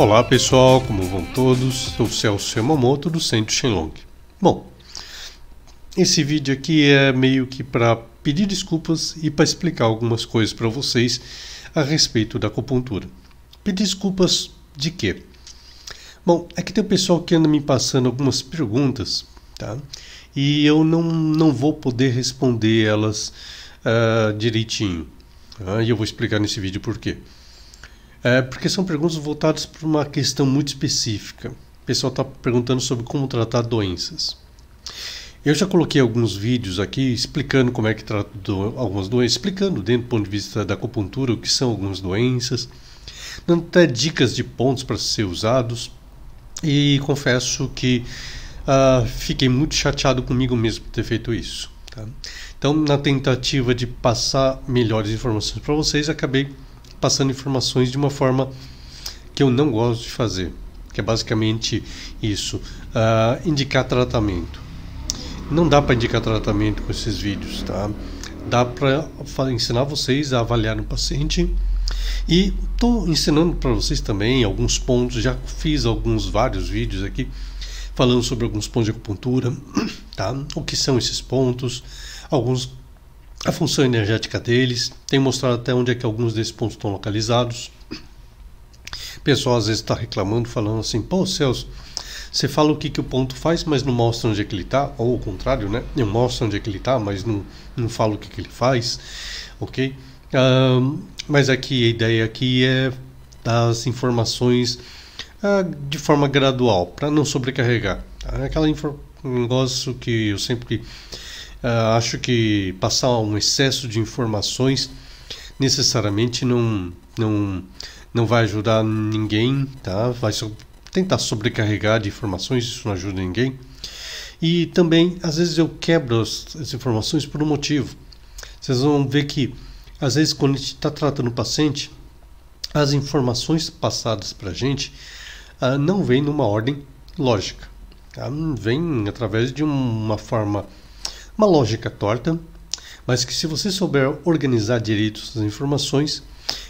Olá pessoal, como vão todos? Sou Celso Yamamoto do Centro Shenlong. Bom, esse vídeo aqui é meio que para pedir desculpas e para explicar algumas coisas para vocês a respeito da acupuntura. Pedir desculpas de quê? Bom, é que tem o pessoal que anda me passando algumas perguntas, tá? E eu não, não vou poder responder elas uh, direitinho. Tá? E eu vou explicar nesse vídeo por quê. É, porque são perguntas voltadas para uma questão muito específica. O pessoal está perguntando sobre como tratar doenças. Eu já coloquei alguns vídeos aqui explicando como é que trata do, algumas doenças, explicando dentro do ponto de vista da acupuntura o que são algumas doenças, dando até dicas de pontos para ser usados. E confesso que uh, fiquei muito chateado comigo mesmo por ter feito isso. Tá? Então, na tentativa de passar melhores informações para vocês, acabei passando informações de uma forma que eu não gosto de fazer, que é basicamente isso: uh, indicar tratamento. Não dá para indicar tratamento com esses vídeos, tá? Dá para ensinar vocês a avaliar um paciente. E estou ensinando para vocês também alguns pontos. Já fiz alguns vários vídeos aqui falando sobre alguns pontos de acupuntura, tá? O que são esses pontos, alguns a função energética deles, tem mostrado até onde é que alguns desses pontos estão localizados. O pessoal às vezes está reclamando, falando assim, pô Celso, você fala o que, que o ponto faz, mas não mostra onde é que ele está, ou o contrário, né? Eu mostro onde é que ele está, mas não, não falo o que, que ele faz, ok? mas aqui a ideia aqui é das informações uh, de forma gradual, para não sobrecarregar. Aquela negócio que eu sempre Uh, acho que passar um excesso de informações necessariamente não, não, não vai ajudar ninguém, tá? Vai so tentar sobrecarregar de informações, isso não ajuda ninguém. E também, às vezes, eu quebro as, as informações por um motivo. Vocês vão ver que, às vezes, quando a gente está tratando o paciente, as informações passadas para a gente uh, não vêm numa ordem lógica. Tá? Vem através de uma forma uma lógica torta, mas que se você souber organizar direito as informações,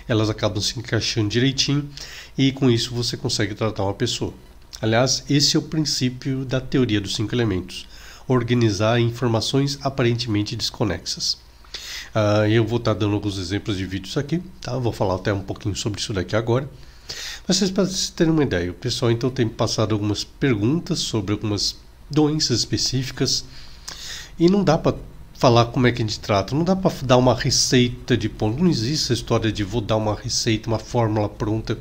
elas acabam se encaixando direitinho e com isso você consegue tratar uma pessoa. Aliás, esse é o princípio da teoria dos cinco elementos: organizar informações aparentemente desconexas. Uh, eu vou estar tá dando alguns exemplos de vídeos aqui, tá? Vou falar até um pouquinho sobre isso daqui agora. Mas para vocês terem uma ideia, o pessoal então tem passado algumas perguntas sobre algumas doenças específicas e não dá para falar como é que a gente trata, não dá para dar uma receita de ponto. Não existe essa história de vou dar uma receita, uma fórmula pronta,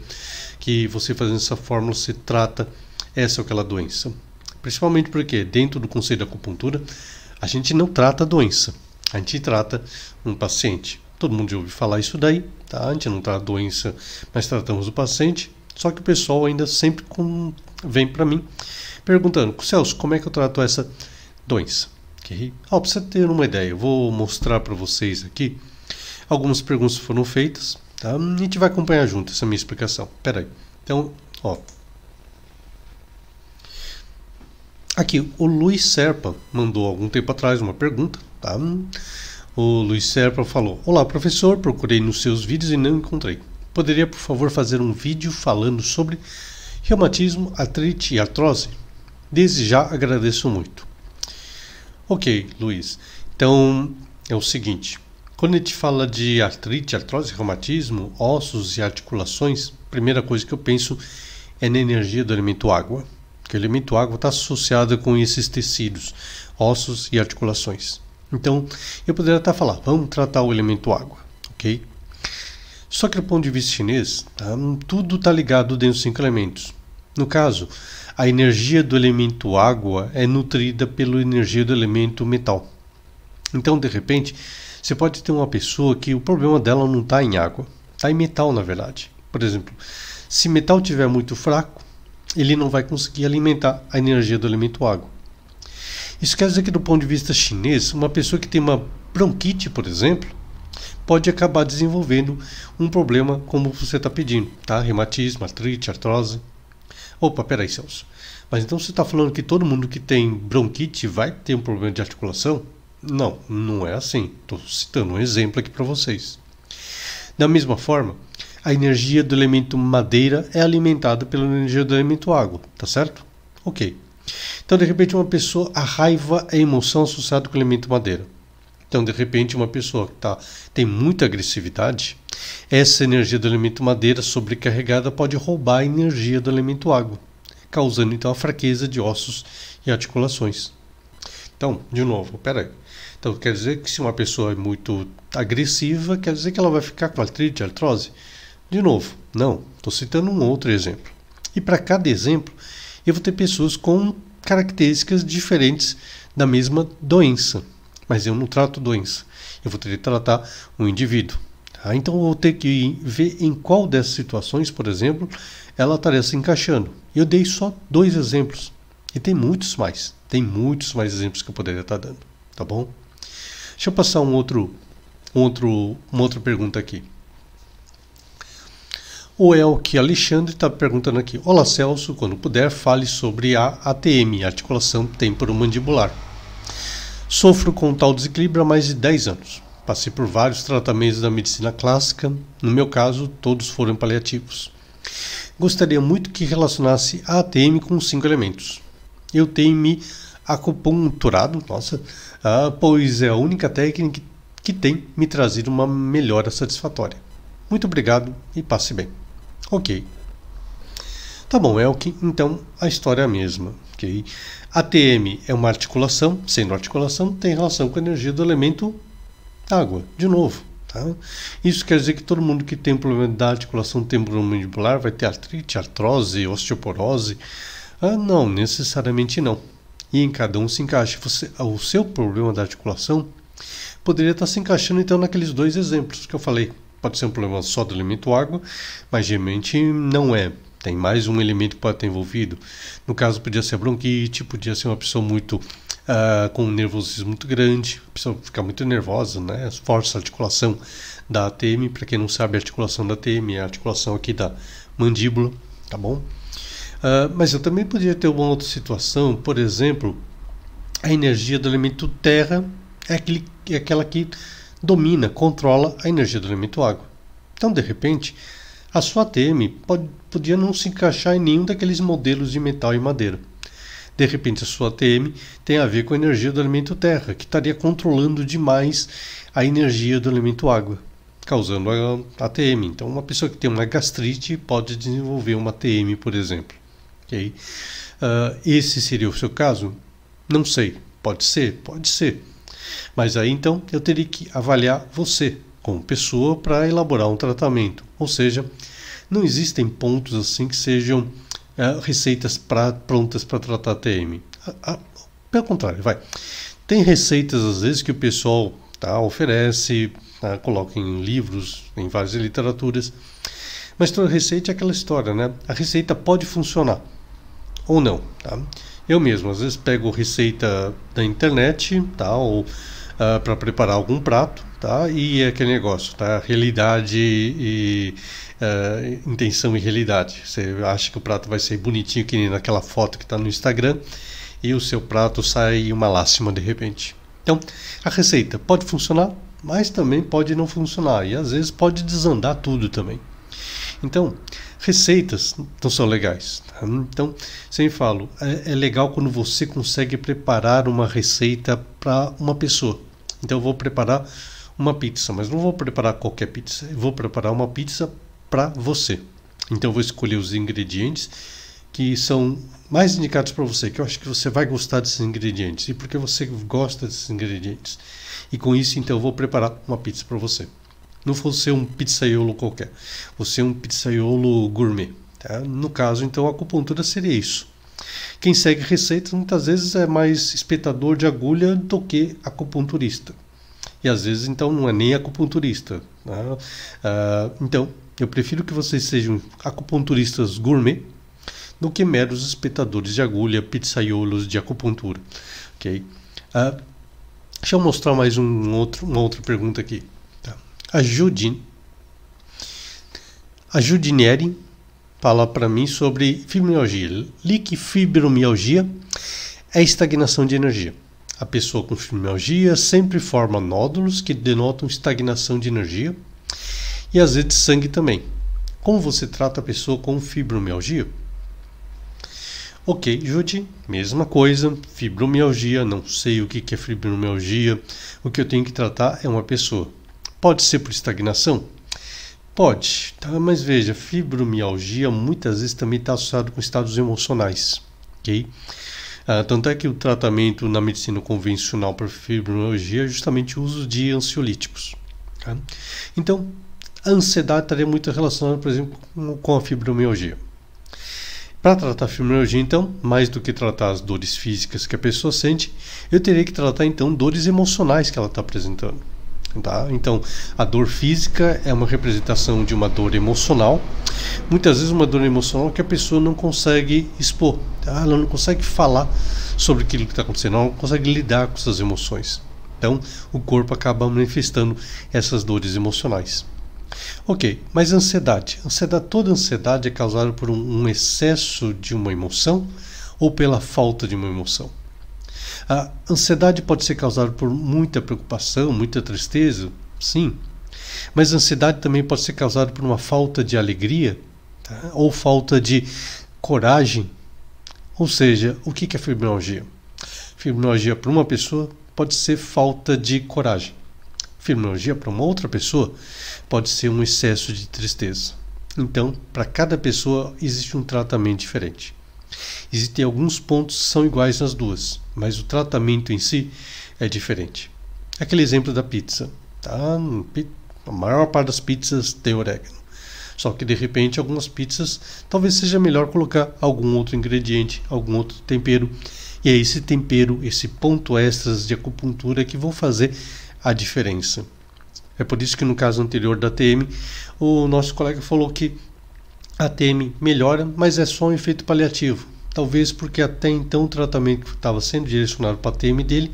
que você fazendo essa fórmula se trata essa ou aquela doença. Principalmente porque dentro do conceito da acupuntura, a gente não trata a doença, a gente trata um paciente. Todo mundo já ouviu falar isso daí, tá? A gente não trata a doença, mas tratamos o paciente. Só que o pessoal ainda sempre com... vem para mim perguntando: Celso, como é que eu trato essa doença? Ok? Ah, para você ter uma ideia, eu vou mostrar para vocês aqui. Algumas perguntas foram feitas, tá? A gente vai acompanhar junto essa minha explicação. Pera aí. Então, ó. Aqui, o Luiz Serpa mandou algum tempo atrás uma pergunta, tá? O Luiz Serpa falou: Olá, professor, procurei nos seus vídeos e não encontrei. Poderia, por favor, fazer um vídeo falando sobre reumatismo, artrite e artrose? Desde já agradeço muito. Ok, Luiz. Então é o seguinte: quando a gente fala de artrite, artrose, reumatismo, ossos e articulações, a primeira coisa que eu penso é na energia do elemento água, que o elemento água está associado com esses tecidos, ossos e articulações. Então eu poderia até falar: vamos tratar o elemento água, ok? Só que do ponto de vista chinês, tá, tudo está ligado dentro dos cinco elementos. No caso, a energia do elemento água é nutrida pela energia do elemento metal. Então, de repente, você pode ter uma pessoa que o problema dela não está em água, está em metal, na verdade. Por exemplo, se metal tiver muito fraco, ele não vai conseguir alimentar a energia do elemento água. Isso quer dizer que, do ponto de vista chinês, uma pessoa que tem uma bronquite, por exemplo, pode acabar desenvolvendo um problema como você está pedindo, tá? Reumatismo, artrite, artrose. Opa, peraí, Celso. Mas então você está falando que todo mundo que tem bronquite vai ter um problema de articulação? Não, não é assim. Estou citando um exemplo aqui para vocês. Da mesma forma, a energia do elemento madeira é alimentada pela energia do elemento água, tá certo? Ok. Então, de repente, uma pessoa, a raiva é emoção associada com o elemento madeira. Então, de repente, uma pessoa que tá, tem muita agressividade, essa energia do elemento madeira sobrecarregada pode roubar a energia do elemento água, causando então a fraqueza de ossos e articulações. Então, de novo, peraí. Então, quer dizer que se uma pessoa é muito agressiva, quer dizer que ela vai ficar com artrite, artrose? De novo, não. Estou citando um outro exemplo. E para cada exemplo, eu vou ter pessoas com características diferentes da mesma doença. Mas eu não trato doença. Eu vou ter que tratar um indivíduo. Ah, então eu vou ter que ver em qual dessas situações, por exemplo, ela estaria se encaixando. Eu dei só dois exemplos. E tem muitos mais. Tem muitos mais exemplos que eu poderia estar dando. Tá bom? Deixa eu passar um outro, outro, uma outra pergunta aqui. Ou é o que Alexandre está perguntando aqui. Olá Celso, quando puder, fale sobre a ATM, articulação temporomandibular. Sofro com tal desequilíbrio há mais de 10 anos. Passei por vários tratamentos da medicina clássica, no meu caso, todos foram paliativos. Gostaria muito que relacionasse a ATM com os cinco elementos. Eu tenho me acupunturado, nossa, ah, pois é a única técnica que tem me trazido uma melhora satisfatória. Muito obrigado e passe bem. Ok. Tá bom, é Elkin, então a história é a mesma. Okay? ATM é uma articulação, sendo articulação, tem relação com a energia do elemento água, de novo. Tá? Isso quer dizer que todo mundo que tem problema da articulação temporomandibular vai ter artrite, artrose, osteoporose? Ah, não, necessariamente não. E em cada um se encaixa. Você, o seu problema da articulação poderia estar se encaixando então naqueles dois exemplos que eu falei. Pode ser um problema só do elemento água, mas geralmente não é. Tem mais um elemento que pode estar envolvido. No caso, podia ser bronquite, podia ser uma pessoa muito uh, com um nervosismo muito grande, precisa ficar muito nervosa, né? Força a articulação da ATM. Para quem não sabe, a articulação da ATM é a articulação aqui da mandíbula, tá bom? Uh, mas eu também poderia ter uma outra situação, por exemplo, a energia do elemento terra é, aquele, é aquela que domina, controla a energia do elemento água. Então, de repente, a sua ATM pode, podia não se encaixar em nenhum daqueles modelos de metal e madeira de repente a sua ATM tem a ver com a energia do elemento terra, que estaria controlando demais a energia do elemento água, causando a ATM. Então, uma pessoa que tem uma gastrite pode desenvolver uma ATM, por exemplo. Okay? Uh, esse seria o seu caso? Não sei. Pode ser? Pode ser. Mas aí então eu teria que avaliar você como pessoa para elaborar um tratamento. Ou seja, não existem pontos assim que sejam é, receitas pra, prontas para tratar TM. A, ah, a, ah, pelo contrário, vai. Tem receitas, às vezes, que o pessoal tá, oferece, tá, coloca em livros, em várias literaturas. Mas toda receita é aquela história, né? A receita pode funcionar ou não, tá? Eu mesmo, às vezes, pego receita da internet, tá? Ou uh, ah, para preparar algum prato, tá? E é aquele negócio, tá? Realidade e uh, intenção e realidade. Você acha que o prato vai ser bonitinho que nem naquela foto que está no Instagram e o seu prato sai uma lástima de repente. Então, a receita pode funcionar, mas também pode não funcionar e às vezes pode desandar tudo também. Então, receitas não são legais. Tá? Então, sempre falo, é, é legal quando você consegue preparar uma receita para uma pessoa. Então eu vou preparar uma pizza, mas não vou preparar qualquer pizza, eu vou preparar uma pizza para você. Então eu vou escolher os ingredientes que são mais indicados para você, que eu acho que você vai gostar desses ingredientes e porque você gosta desses ingredientes. E com isso então eu vou preparar uma pizza para você. Não vou ser um pizzaiolo qualquer, vou ser um pizzaiolo gourmet. Tá? No caso, então, a acupuntura seria isso. Quem segue receitas muitas vezes é mais espetador de agulha do que acupunturista. E às vezes então não é nem acupunturista. Né? Ah, então eu prefiro que vocês sejam acupunturistas gourmet do que meros espetadores de agulha, pizzaiolos de acupuntura. Ok? Ah, deixa eu mostrar mais um outro, uma outra pergunta aqui. Tá. A Judin, A Judinieri fala para mim sobre fibromialgia. Liquifibromialgia é estagnação de energia. A pessoa com fibromialgia sempre forma nódulos que denotam estagnação de energia e às vezes sangue também. Como você trata a pessoa com fibromialgia? Ok, Judy, mesma coisa, fibromialgia, não sei o que é fibromialgia, o que eu tenho que tratar é uma pessoa. Pode ser por estagnação? Pode, tá? mas veja, fibromialgia muitas vezes também está associado com estados emocionais, ok? Ah, tanto é que o tratamento na medicina convencional para fibromialgia é justamente o uso de ansiolíticos. Tá? Então, a ansiedade estaria muito relacionada, por exemplo, com a fibromialgia. Para tratar a fibromialgia, então, mais do que tratar as dores físicas que a pessoa sente, eu teria que tratar então dores emocionais que ela está apresentando. Tá? Então, a dor física é uma representação de uma dor emocional. Muitas vezes, uma dor emocional que a pessoa não consegue expor. Tá? Ela não consegue falar sobre aquilo que está acontecendo, ela não consegue lidar com essas emoções. Então, o corpo acaba manifestando essas dores emocionais. Ok, mas ansiedade. ansiedade toda ansiedade é causada por um, um excesso de uma emoção ou pela falta de uma emoção. A ansiedade pode ser causada por muita preocupação, muita tristeza, sim. Mas a ansiedade também pode ser causada por uma falta de alegria tá? ou falta de coragem. Ou seja, o que é fibromialgia? Fibromialgia para uma pessoa pode ser falta de coragem. Fibromialgia para uma outra pessoa pode ser um excesso de tristeza. Então, para cada pessoa existe um tratamento diferente. Existem alguns pontos que são iguais nas duas, mas o tratamento em si é diferente. Aquele exemplo da pizza. Tá? A maior parte das pizzas tem orégano. Só que de repente algumas pizzas talvez seja melhor colocar algum outro ingrediente, algum outro tempero. E é esse tempero, esse ponto extras de acupuntura que vão fazer a diferença. É por isso que no caso anterior da TM, o nosso colega falou que ATM melhora, mas é só um efeito paliativo, talvez porque até então o tratamento que estava sendo direcionado para a TM dele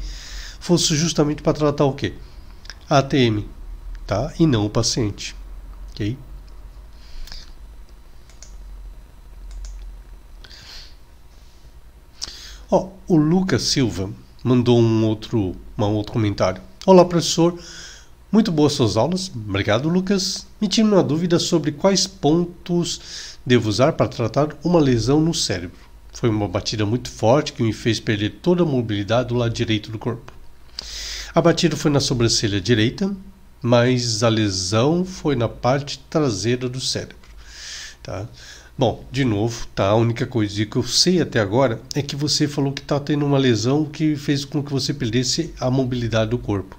fosse justamente para tratar o quê? A ATM, tá? E não o paciente, ok? Ó, oh, o Lucas Silva mandou um outro, um outro comentário. Olá, professor. Muito boas suas aulas, obrigado Lucas. Me tira uma dúvida sobre quais pontos devo usar para tratar uma lesão no cérebro. Foi uma batida muito forte que me fez perder toda a mobilidade do lado direito do corpo. A batida foi na sobrancelha direita, mas a lesão foi na parte traseira do cérebro. Tá? Bom, de novo, tá? A única coisa que eu sei até agora é que você falou que está tendo uma lesão que fez com que você perdesse a mobilidade do corpo.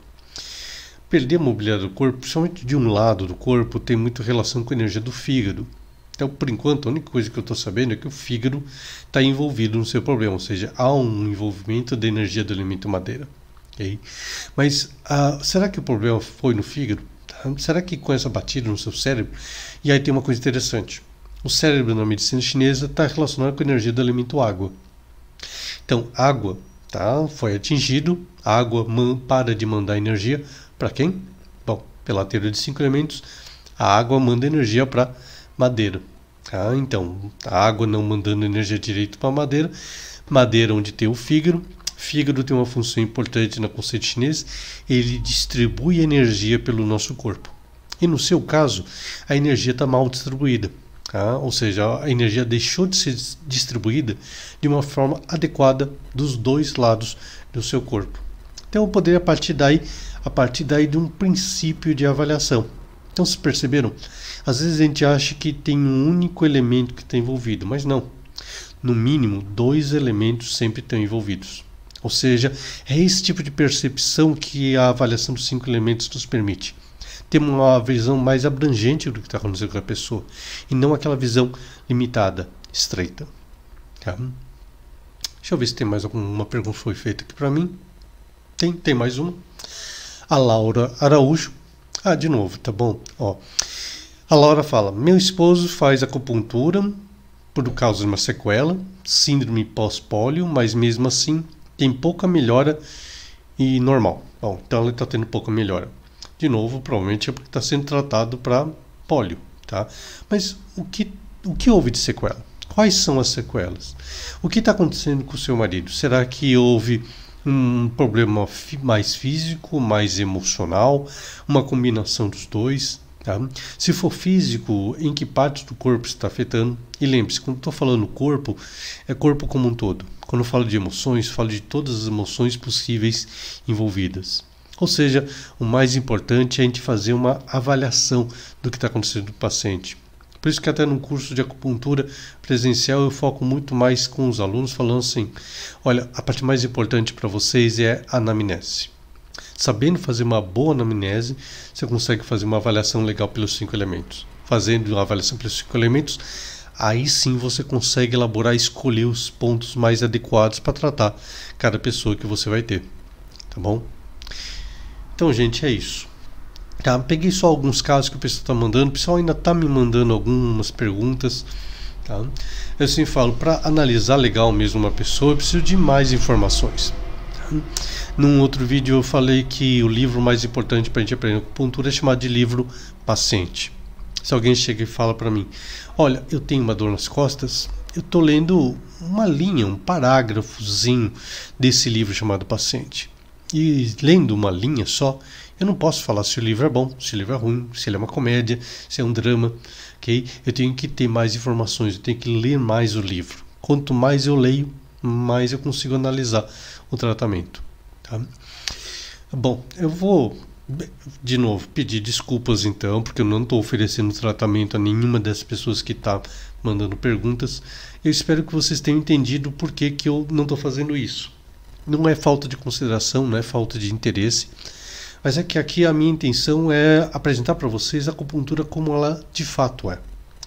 Perder a mobilidade do corpo, principalmente de um lado do corpo, tem muita relação com a energia do fígado. Então, por enquanto, a única coisa que eu estou sabendo é que o fígado está envolvido no seu problema, ou seja, há um envolvimento da energia do alimento madeira. Okay? Mas ah, será que o problema foi no fígado? Tá? Será que com essa batida no seu cérebro? E aí tem uma coisa interessante: o cérebro na medicina chinesa está relacionado com a energia do alimento água. Então, água tá, foi atingido, a água man, para de mandar energia, para quem? Bom, pela teoria de cinco elementos, a água manda energia para madeira. Ah, então, a água não mandando energia direito para madeira, madeira onde tem o fígado, fígado tem uma função importante na conceito chinês, ele distribui energia pelo nosso corpo. E no seu caso, a energia está mal distribuída. Ah, ou seja, a energia deixou de ser distribuída de uma forma adequada dos dois lados do seu corpo. Então eu poderia a partir daí a partir daí de um princípio de avaliação. Então, vocês perceberam? Às vezes a gente acha que tem um único elemento que está envolvido, mas não. No mínimo, dois elementos sempre estão envolvidos. Ou seja, é esse tipo de percepção que a avaliação dos cinco elementos nos permite. Ter uma visão mais abrangente do que está acontecendo com a pessoa e não aquela visão limitada, estreita. Tá? Deixa eu ver se tem mais alguma pergunta que foi feita aqui para mim. Tem, tem mais uma. A Laura Araújo. Ah, de novo, tá bom? Ó. A Laura fala: Meu esposo faz acupuntura por causa de uma sequela, síndrome pós-pólio, mas mesmo assim tem pouca melhora e normal. Bom, então ele está tendo pouca melhora. De novo, provavelmente é porque está sendo tratado para pólio, tá? Mas o que, o que houve de sequela? Quais são as sequelas? O que está acontecendo com o seu marido? Será que houve um problema mais físico, mais emocional, uma combinação dos dois. Tá? Se for físico, em que parte do corpo está afetando? E lembre-se, quando estou falando corpo, é corpo como um todo. Quando eu falo de emoções, falo de todas as emoções possíveis envolvidas. Ou seja, o mais importante é a gente fazer uma avaliação do que está acontecendo no paciente. Por isso que até no curso de acupuntura presencial eu foco muito mais com os alunos falando assim: olha, a parte mais importante para vocês é a anamnese. Sabendo fazer uma boa anamnese, você consegue fazer uma avaliação legal pelos cinco elementos. Fazendo uma avaliação pelos cinco elementos, aí sim você consegue elaborar e escolher os pontos mais adequados para tratar cada pessoa que você vai ter. Tá bom? Então, gente, é isso. Tá, peguei só alguns casos que o pessoal está mandando. O pessoal ainda está me mandando algumas perguntas. Tá? Eu sempre falo, para analisar legal mesmo uma pessoa, eu preciso de mais informações. Tá? Num outro vídeo eu falei que o livro mais importante para a gente aprender acupuntura é chamado de livro paciente. Se alguém chega e fala para mim, olha, eu tenho uma dor nas costas, eu estou lendo uma linha, um parágrafozinho desse livro chamado paciente que lendo uma linha só, eu não posso falar se o livro é bom, se o livro é ruim, se ele é uma comédia, se é um drama, ok? Eu tenho que ter mais informações, eu tenho que ler mais o livro. Quanto mais eu leio, mais eu consigo analisar o tratamento, tá? Bom, eu vou de novo, pedir desculpas então, porque eu não estou oferecendo tratamento a nenhuma das pessoas que está mandando perguntas. Eu espero que vocês tenham entendido por que, que eu não estou fazendo isso não é falta de consideração, não é falta de interesse, mas é que aqui a minha intenção é apresentar para vocês a acupuntura como ela de fato é.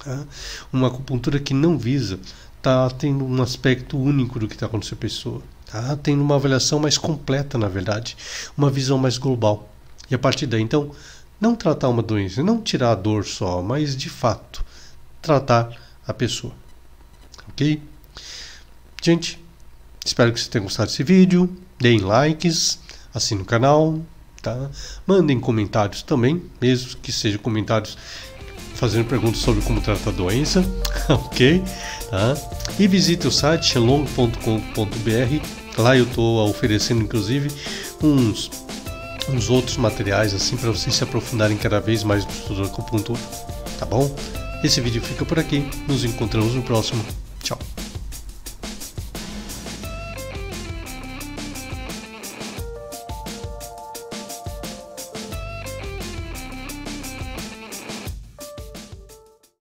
Tá? Uma acupuntura que não visa tá tendo um aspecto único do que está acontecendo com a pessoa, tá tendo uma avaliação mais completa, na verdade, uma visão mais global. E a partir daí, então, não tratar uma doença, não tirar a dor só, mas de fato tratar a pessoa. Ok? Gente, Espero que vocês tenham gostado desse vídeo. Deem likes, assinem o canal, tá? Mandem comentários também, mesmo que sejam comentários fazendo perguntas sobre como tratar a doença, ok? Tá? E visite o site shalom.com.br. Lá eu estou oferecendo, inclusive, uns, uns outros materiais assim para vocês se aprofundarem cada vez mais no estudo da acupuntura, tá bom? Esse vídeo fica por aqui. Nos encontramos no próximo. Tchau.